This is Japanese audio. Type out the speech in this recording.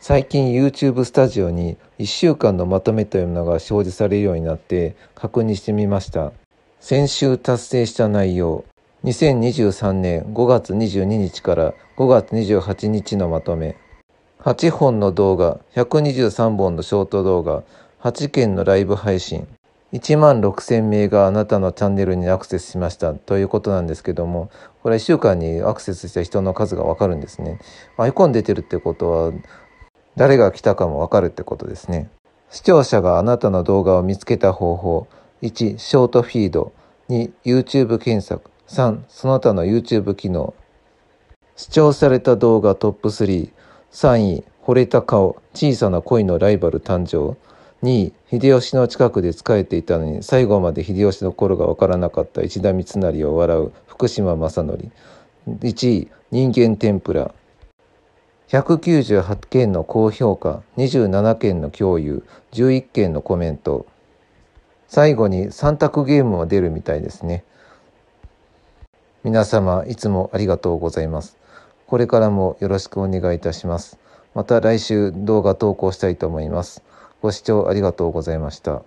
最近 YouTube スタジオに1週間のまとめというのが表示されるようになって確認してみました。先週達成した内容、2023年5月22日から5月28日のまとめ、8本の動画、123本のショート動画、8件のライブ配信、1万6000名があなたのチャンネルにアクセスしましたということなんですけども、これ1週間にアクセスした人の数がわかるんですね。アイコン出てるってことは、誰が来たかもわかるってことですね。視聴者があなたの動画を見つけた方法。1、ショートフィード。2、YouTube 検索。3、その他の YouTube 機能。視聴された動画トップ3。3位、惚れた顔。小さな恋のライバル誕生。2位、秀吉の近くで仕えていたのに、最後まで秀吉の頃がわからなかった石田三成を笑う福島正則。1位、人間天ぷら。198件の高評価、27件の共有、11件のコメント。最後に3択ゲームは出るみたいですね。皆様、いつもありがとうございます。これからもよろしくお願いいたします。また来週動画投稿したいと思います。ご視聴ありがとうございました。